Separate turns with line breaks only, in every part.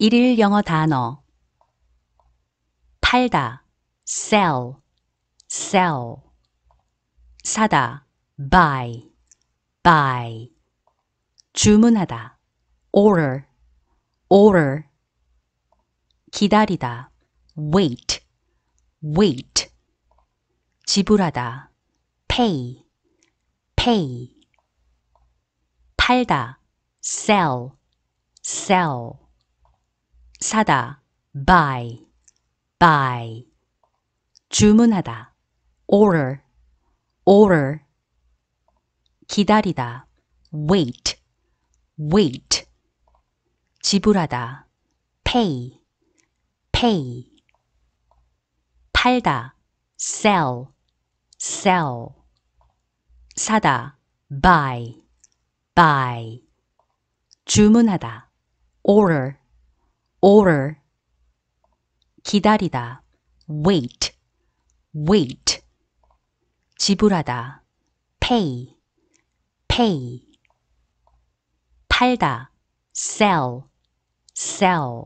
일일 영어 단어 팔다 sell sell 사다 buy buy 주문하다 order order 기다리다 wait wait 지불하다 pay pay 팔다 sell sell 사다 buy buy 주문하다 order order 기다리다 wait wait 지불하다 pay pay 팔다 sell sell 사다 buy buy 주문하다 order order 기다리다 wait wait 지불하다 pay pay 팔다 sell sell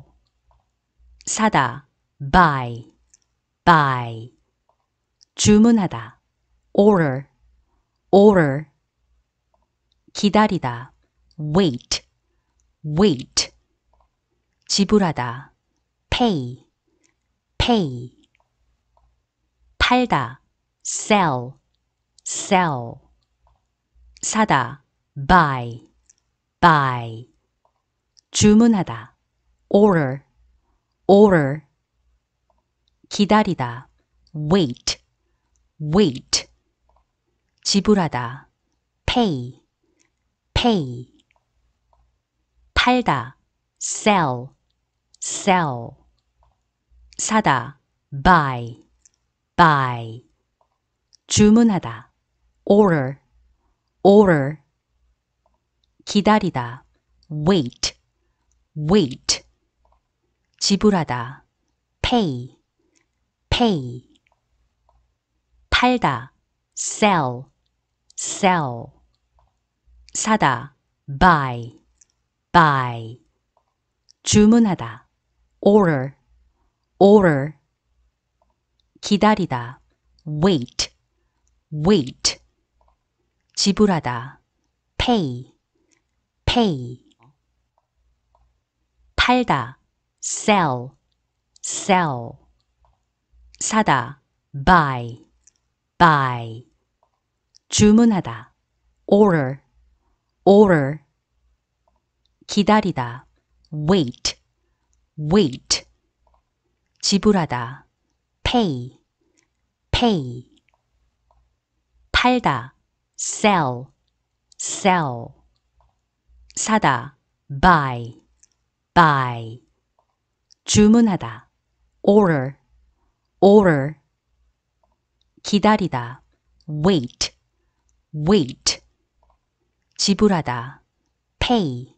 사다 buy buy 주문하다 order order 기다리다 wait wait 지불하다, pay, pay. 팔다, sell, sell. 사다, buy, buy. 주문하다, order, order. 기다리다, wait, wait. 지불하다, pay, pay. 팔다, sell, sell 사다 buy buy 주문하다 order order 기다리다 wait wait 지불하다 pay pay 팔다 sell sell 사다 buy buy 주문하다 order, order. 기다리다, wait, wait. 지불하다, pay, pay. 팔다, sell, sell. 사다, buy, buy. 주문하다, order, order. 기다리다, wait, wait 지불하다 pay pay 팔다 sell sell 사다 buy buy 주문하다 order order 기다리다 wait wait 지불하다 pay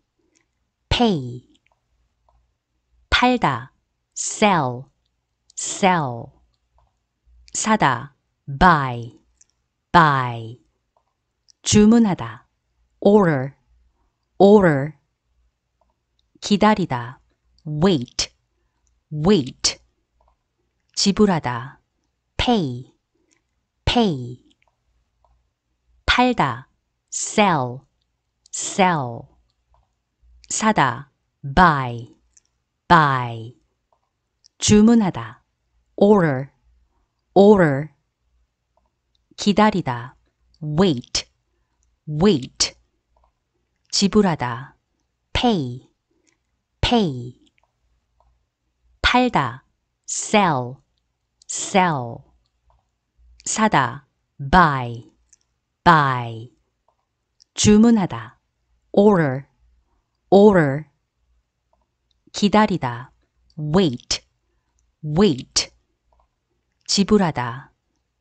pay 팔다 sell sell 사다 buy buy 주문하다 order order 기다리다 wait wait 지불하다 pay pay 팔다 sell sell 사다 buy buy 주문하다 order order 기다리다 wait wait 지불하다 pay pay 팔다 sell sell 사다 buy buy 주문하다 order order 기다리다 wait wait 지불하다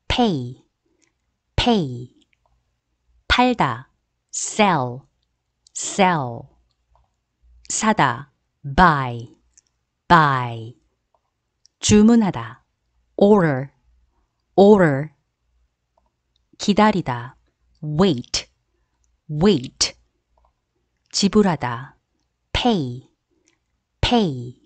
pay pay 팔다 sell sell 사다 buy buy 주문하다 order order 기다리다 wait wait 지불하다 pay Hey